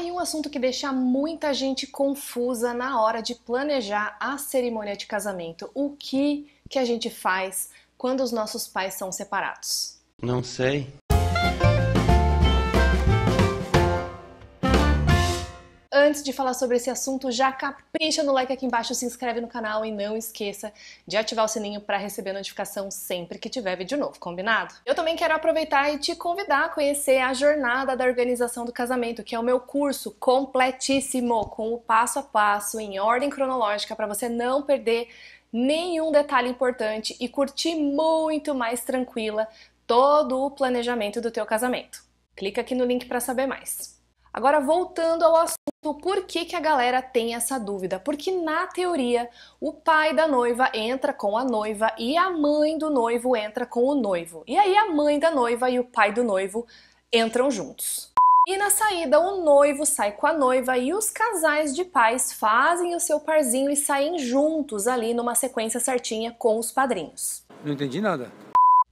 em um assunto que deixa muita gente confusa na hora de planejar a cerimônia de casamento. O que que a gente faz quando os nossos pais são separados? Não sei. Antes de falar sobre esse assunto, já capricha no like aqui embaixo, se inscreve no canal e não esqueça de ativar o sininho para receber notificação sempre que tiver vídeo novo, combinado? Eu também quero aproveitar e te convidar a conhecer a Jornada da Organização do Casamento, que é o meu curso completíssimo, com o passo a passo, em ordem cronológica, para você não perder nenhum detalhe importante e curtir muito mais tranquila todo o planejamento do teu casamento. Clica aqui no link para saber mais. Agora, voltando ao assunto, por que, que a galera tem essa dúvida? Porque, na teoria, o pai da noiva entra com a noiva e a mãe do noivo entra com o noivo. E aí, a mãe da noiva e o pai do noivo entram juntos. E na saída, o noivo sai com a noiva e os casais de pais fazem o seu parzinho e saem juntos ali numa sequência certinha com os padrinhos. Não entendi nada.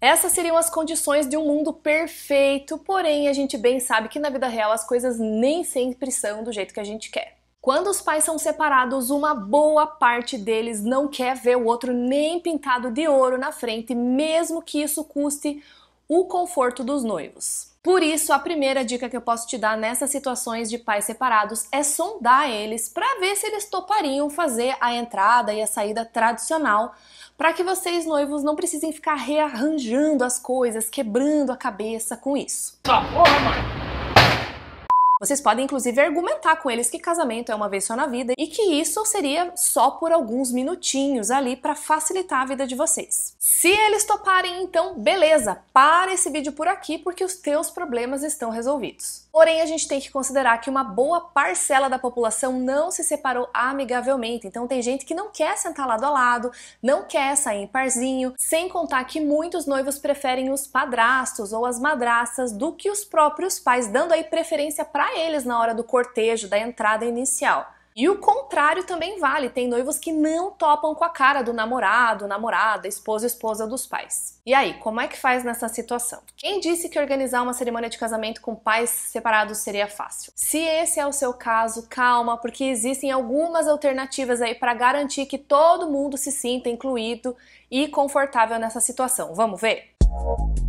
Essas seriam as condições de um mundo perfeito, porém a gente bem sabe que na vida real as coisas nem sempre são do jeito que a gente quer. Quando os pais são separados, uma boa parte deles não quer ver o outro nem pintado de ouro na frente, mesmo que isso custe o conforto dos noivos. Por isso, a primeira dica que eu posso te dar nessas situações de pais separados é sondar eles para ver se eles topariam fazer a entrada e a saída tradicional, para que vocês noivos não precisem ficar rearranjando as coisas, quebrando a cabeça com isso. Tá, porra, mãe. Vocês podem inclusive argumentar com eles que casamento é uma vez só na vida e que isso seria só por alguns minutinhos ali para facilitar a vida de vocês. Se eles toparem, então beleza, para esse vídeo por aqui porque os teus problemas estão resolvidos. Porém, a gente tem que considerar que uma boa parcela da população não se separou amigavelmente. Então, tem gente que não quer sentar lado a lado, não quer sair em parzinho, sem contar que muitos noivos preferem os padrastos ou as madrastas do que os próprios pais, dando aí preferência para eles na hora do cortejo, da entrada inicial. E o contrário também vale, tem noivos que não topam com a cara do namorado, namorada, esposa, esposa dos pais. E aí, como é que faz nessa situação? Quem disse que organizar uma cerimônia de casamento com pais separados seria fácil? Se esse é o seu caso, calma, porque existem algumas alternativas aí para garantir que todo mundo se sinta incluído e confortável nessa situação. Vamos ver? Música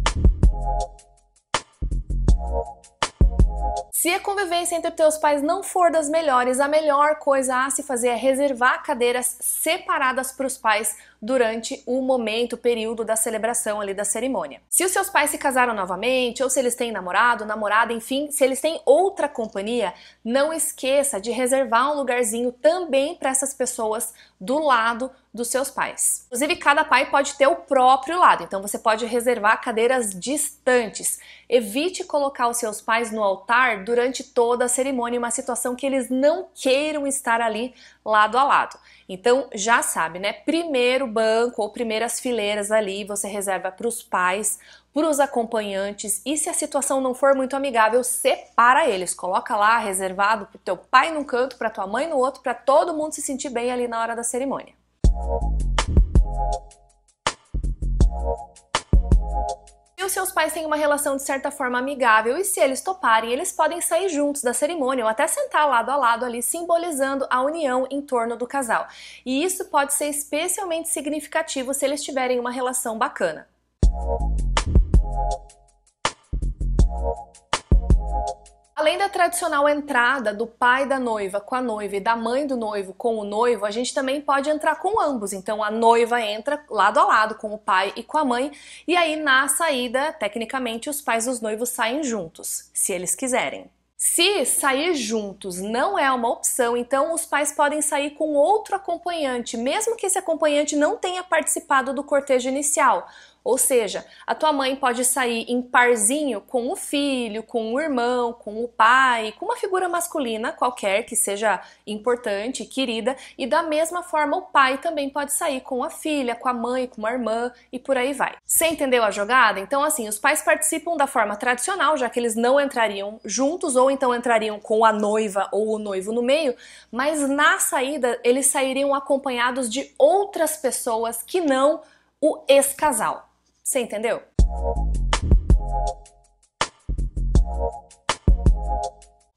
Se a convivência entre teus pais não for das melhores, a melhor coisa a se fazer é reservar cadeiras separadas para os pais durante o momento, o período da celebração ali da cerimônia. Se os seus pais se casaram novamente, ou se eles têm namorado, namorada, enfim, se eles têm outra companhia, não esqueça de reservar um lugarzinho também para essas pessoas do lado dos seus pais. Inclusive, cada pai pode ter o próprio lado, então você pode reservar cadeiras distantes. Evite colocar os seus pais no altar durante toda a cerimônia, uma situação que eles não queiram estar ali lado a lado. Então já sabe, né? Primeiro banco ou primeiras fileiras ali você reserva para os pais, para os acompanhantes e se a situação não for muito amigável, separa eles, coloca lá reservado para teu pai num canto, para tua mãe no outro, para todo mundo se sentir bem ali na hora da cerimônia. E os seus pais têm uma relação de certa forma amigável e se eles toparem, eles podem sair juntos da cerimônia ou até sentar lado a lado ali, simbolizando a união em torno do casal. E isso pode ser especialmente significativo se eles tiverem uma relação bacana. Além da tradicional entrada do pai da noiva com a noiva e da mãe do noivo com o noivo, a gente também pode entrar com ambos. Então a noiva entra lado a lado com o pai e com a mãe, e aí na saída, tecnicamente, os pais dos noivos saem juntos, se eles quiserem. Se sair juntos não é uma opção, então os pais podem sair com outro acompanhante, mesmo que esse acompanhante não tenha participado do cortejo inicial. Ou seja, a tua mãe pode sair em parzinho com o filho, com o irmão, com o pai, com uma figura masculina qualquer que seja importante, querida, e da mesma forma o pai também pode sair com a filha, com a mãe, com a irmã e por aí vai. Você entendeu a jogada? Então, assim, os pais participam da forma tradicional, já que eles não entrariam juntos ou então entrariam com a noiva ou o noivo no meio, mas na saída eles sairiam acompanhados de outras pessoas que não o ex-casal. Você entendeu?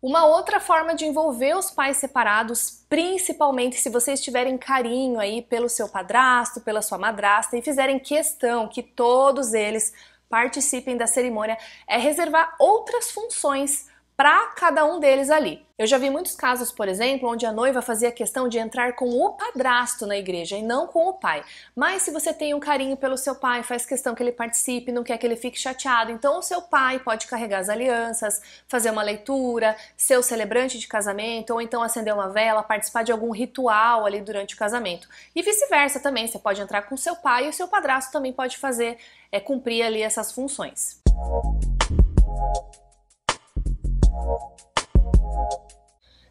Uma outra forma de envolver os pais separados, principalmente se vocês tiverem carinho aí pelo seu padrasto, pela sua madrasta e fizerem questão que todos eles participem da cerimônia, é reservar outras funções para cada um deles ali. Eu já vi muitos casos, por exemplo, onde a noiva fazia questão de entrar com o padrasto na igreja e não com o pai. Mas se você tem um carinho pelo seu pai, faz questão que ele participe, não quer que ele fique chateado, então o seu pai pode carregar as alianças, fazer uma leitura, ser o celebrante de casamento, ou então acender uma vela, participar de algum ritual ali durante o casamento. E vice-versa também, você pode entrar com seu pai e o seu padrasto também pode fazer, é, cumprir ali essas funções.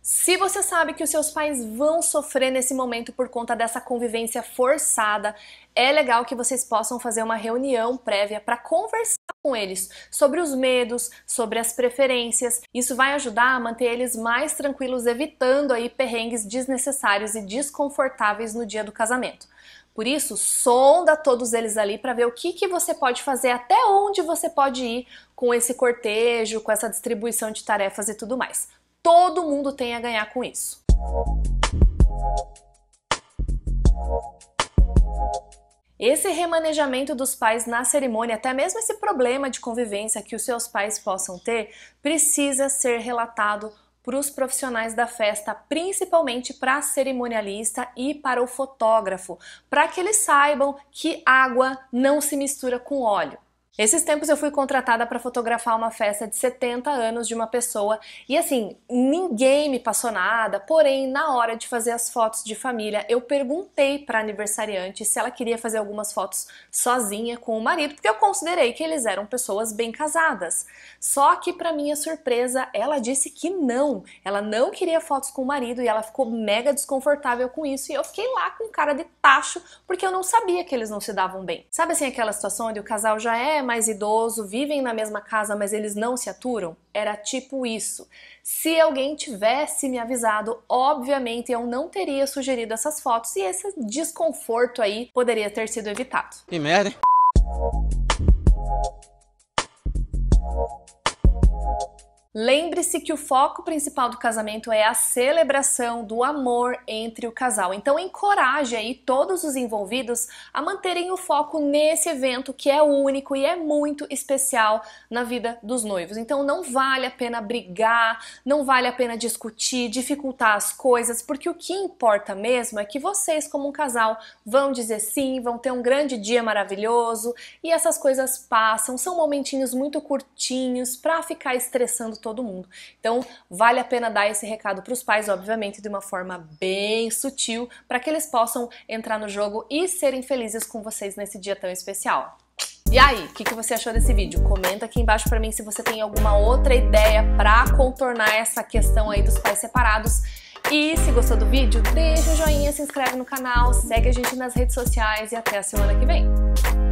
Se você sabe que os seus pais vão sofrer nesse momento por conta dessa convivência forçada, é legal que vocês possam fazer uma reunião prévia para conversar com eles sobre os medos, sobre as preferências. Isso vai ajudar a manter eles mais tranquilos, evitando aí perrengues desnecessários e desconfortáveis no dia do casamento. Por isso, sonda todos eles ali para ver o que, que você pode fazer, até onde você pode ir com esse cortejo, com essa distribuição de tarefas e tudo mais. Todo mundo tem a ganhar com isso. Esse remanejamento dos pais na cerimônia, até mesmo esse problema de convivência que os seus pais possam ter, precisa ser relatado para os profissionais da festa, principalmente para a cerimonialista e para o fotógrafo, para que eles saibam que água não se mistura com óleo. Esses tempos eu fui contratada para fotografar uma festa de 70 anos de uma pessoa e assim, ninguém me passou nada, porém, na hora de fazer as fotos de família, eu perguntei para aniversariante se ela queria fazer algumas fotos sozinha com o marido, porque eu considerei que eles eram pessoas bem casadas. Só que para minha surpresa, ela disse que não. Ela não queria fotos com o marido e ela ficou mega desconfortável com isso e eu fiquei lá com cara de tacho, porque eu não sabia que eles não se davam bem. Sabe assim aquela situação onde o casal já é mais idoso, vivem na mesma casa, mas eles não se aturam? Era tipo isso. Se alguém tivesse me avisado, obviamente eu não teria sugerido essas fotos e esse desconforto aí poderia ter sido evitado. Que merda, hein? Lembre-se que o foco principal do casamento é a celebração do amor entre o casal. Então encoraje aí todos os envolvidos a manterem o foco nesse evento que é único e é muito especial na vida dos noivos. Então não vale a pena brigar, não vale a pena discutir, dificultar as coisas, porque o que importa mesmo é que vocês como um casal vão dizer sim, vão ter um grande dia maravilhoso e essas coisas passam, são momentinhos muito curtinhos para ficar estressando todo mundo. Então, vale a pena dar esse recado para os pais, obviamente, de uma forma bem sutil, para que eles possam entrar no jogo e serem felizes com vocês nesse dia tão especial. E aí, o que, que, você achou desse vídeo? Comenta aqui embaixo para mim se você tem alguma outra ideia para contornar essa questão aí dos pais separados. E se gostou do vídeo, deixa o joinha, se inscreve no canal, segue a gente nas redes sociais e até a semana que vem.